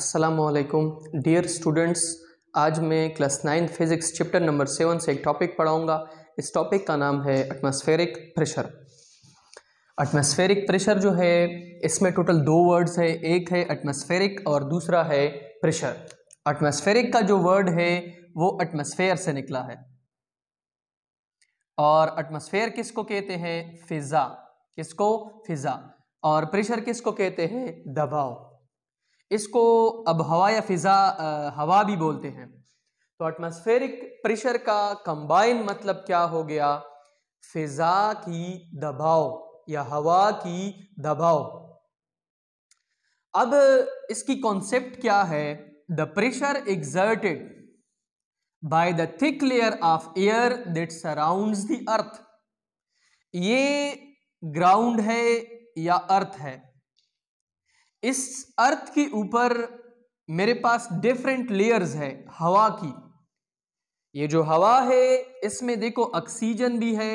असलकुम dear students आज मैं class nine physics chapter number seven से एक टॉपिक पढ़ाऊँगा इस टॉपिक का नाम है एटमॉस्फेरिक प्रेशर एटमॉस्फेरिक प्रेशर जो है इसमें टोटल दो वर्ड्स है एक है एटमॉस्फेरिक और दूसरा है प्रेशर एटमॉस्फेरिक का जो वर्ड है वो एटमॉस्फेयर से निकला है और एटमॉस्फेयर किसको कहते हैं फिज़ा किसको फिज़ा और प्रेशर किसको कहते हैं दबाव इसको अब हवा या फिज़ा हवा भी बोलते हैं तो एटमॉस्फेरिक प्रेशर का कंबाइन मतलब क्या हो गया फिज़ा की दबाव या हवा की दबाव अब इसकी कॉन्सेप्ट क्या है the pressure exerted by the thick layer of air that surrounds the earth ये ग्राउंड है या अर्थ है इस अर्थ के ऊपर मेरे पास डिफरेंट लेयर्स है हवा की ये जो हवा है इसमें देखो ऑक्सीजन भी है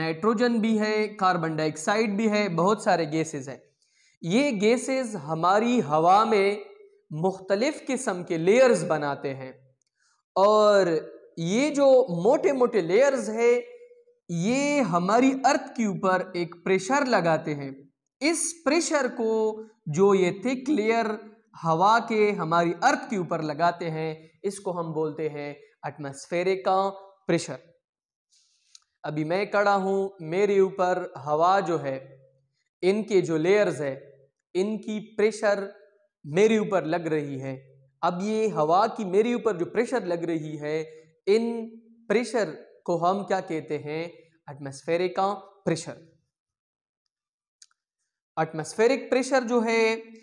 नाइट्रोजन भी है कार्बन डाइऑक्साइड भी है बहुत सारे गैसेस हैं ये गैसेस हमारी हवा में मुख्तलिफ़ किस्म के लेयर्स बनाते हैं और ये जो मोटे मोटे लेयर्स है ये हमारी अर्थ के ऊपर एक प्रेशर लगाते हैं इस प्रेशर को जो ये थिक लेयर हवा के हमारी अर्थ के ऊपर लगाते हैं इसको हम बोलते हैं एटमॉस्फेरिक का प्रेशर अभी मैं कड़ा हूँ मेरे ऊपर हवा जो है इनके जो लेयर्स है इनकी प्रेशर मेरे ऊपर लग रही है अब ये हवा की मेरे ऊपर जो प्रेशर लग रही है इन प्रेशर को हम क्या कहते हैं एटमॉस्फेरिक का प्रेशर एटमॉस्फेरिक प्रेशर जो है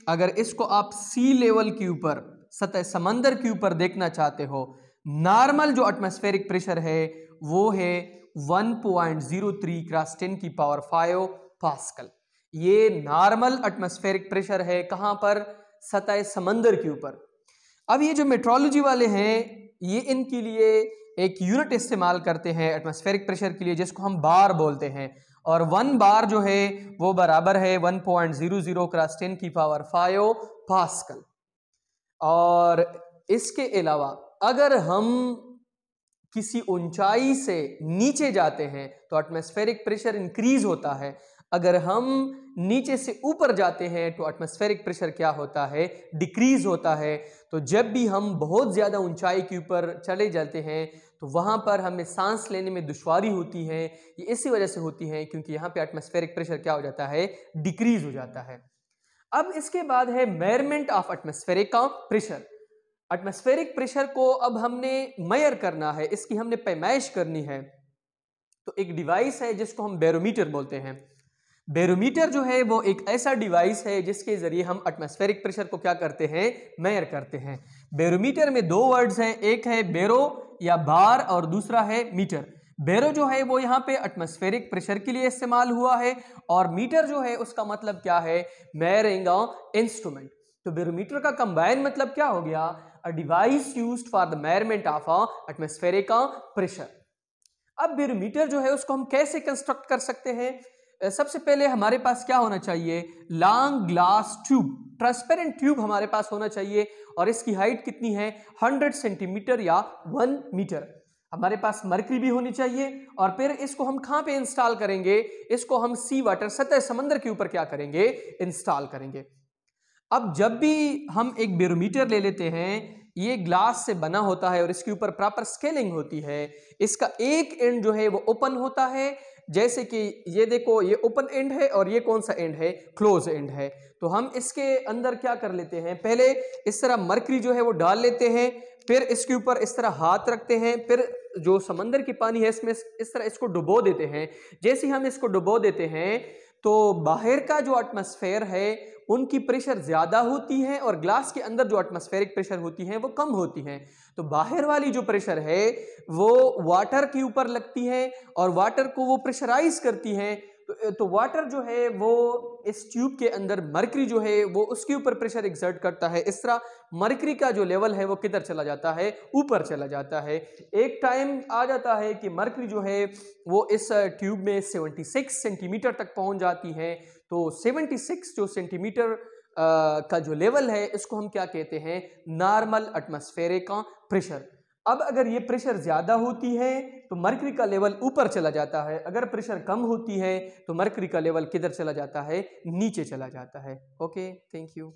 अगर इसको आप सी लेवल के ऊपर सतह समंदर के ऊपर देखना चाहते हो नॉर्मल जो एटमॉस्फेरिक प्रेशर है वो है 1.03 क्रास टेन की पावर फाइव पास्कल ये नॉर्मल एटमॉस्फेरिक प्रेशर है कहाँ पर सतह समंदर के ऊपर अब ये जो मेट्रोलॉजी वाले हैं ये इनके लिए एक यूनिट इस्तेमाल करते हैं एटमॉस्फेरिक प्रेशर के लिए जिसको हम बार बोलते हैं और वन बार जो है वो बराबर है one point zero zero cross ten की पावर फाइव पास्कल और इसके अलावा अगर हम किसी ऊंचाई से नीचे जाते हैं तो एटमॉस्फेरिक प्रेशर इंक्रीज होता है अगर हम नीचे से ऊपर जाते हैं तो एटमॉस्फेरिक प्रेशर क्या होता है डिक्रीज होता है तो जब भी हम बहुत ज़्यादा ऊंचाई के ऊपर चले जाते हैं तो वहाँ पर हमें सांस लेने में दुशारी होती है ये इसी वजह से होती है क्योंकि यहाँ पे एटमॉस्फेरिक प्रेशर क्या हो जाता है डिक्रीज हो जाता है अब इसके बाद है measurement of atmospheric pressure atmospheric pressure को अब हमने मेयर करना है इसकी हमने पैमाइश करनी है तो एक डिवाइस है जिसको हम बैरोमीटर बोलते हैं बेरोमीटर जो है वो एक ऐसा डिवाइस है जिसके ज़रिए हम एटमॉस्फेरिक प्रेशर को क्या करते हैं मेयर करते हैं बेरोमीटर में दो वर्ड्स हैं एक है बेरो या बार और दूसरा है मीटर बेरो जो है वो यहाँ पे एटमॉस्फेरिक प्रेशर के लिए इस्तेमाल हुआ है और मीटर जो है उसका मतलब क्या है मेयरिंग इंस्ट्रूमेंट तो बेरोमीटर का कंबाइन मतलब क्या हो गया a device use for the measurement of atmospheric pressure अब बेरोमीटर जो है उसको हम कैसे कंस्ट्रक्ट कर सकते हैं सबसे पहले हमारे पास क्या होना चाहिए long glass tube transparent tube हमारे पास होना चाहिए और इसकी हाइट कितनी है 100 सेंटीमीटर या 1 मीटर हमारे पास मरकरी भी होनी चाहिए और फिर इसको हम कहाँ पे इंस्टॉल करेंगे इसको हम सी वाटर सतह समंदर के ऊपर क्या करेंगे इंस्टॉल करेंगे अब जब भी हम एक बेरोमीटर ले लेते हैं ये ग्लास से बना होता है और इसके ऊपर प्रॉपर स्केलिंग होती है इसका एक एंड जो है वो ओपन होता है जैसे कि ये देखो ये ओपन एंड है और ये कौन सा एंड है क्लोज एंड है तो हम इसके अंदर क्या कर लेते हैं पहले इस तरह मरकरी जो है वो डाल लेते हैं फिर इसके ऊपर इस तरह हाथ रखते हैं फिर जो समंदर की पानी है इसमें इस तरह इसको डुबो देते हैं जैसे हम इसको डुबो देते हैं तो बाहर का जो एटमॉस्फेयर है उनकी प्रेशर ज़्यादा होती है और ग्लास के अंदर जो एटमॉस्फेरिक प्रेशर होती है वो कम होती है तो बाहर वाली जो प्रेशर है वो वाटर के ऊपर लगती है और वाटर को वो प्रेशराइज करती है तो वाटर तो जो है वो इस ट्यूब के अंदर मरकरी जो है वो उसके ऊपर प्रेशर एग्जर्ट करता है इस तरह मरकरी का जो लेवल है वो किधर चला जाता है ऊपर चला जाता है एक टाइम आ जाता है कि मरकरी जो है वो इस ट्यूब में 76 सेंटीमीटर तक पहुंच जाती है तो 76 जो सेंटीमीटर का जो लेवल है इसको हम क्या कहते हैं नॉर्मल का प्रेशर अब अगर ये प्रेशर ज़्यादा होती है तो मरकरी का लेवल ऊपर चला जाता है अगर प्रेशर कम होती है तो मरकरी का लेवल किधर चला जाता है नीचे चला जाता है ओके थैंक यू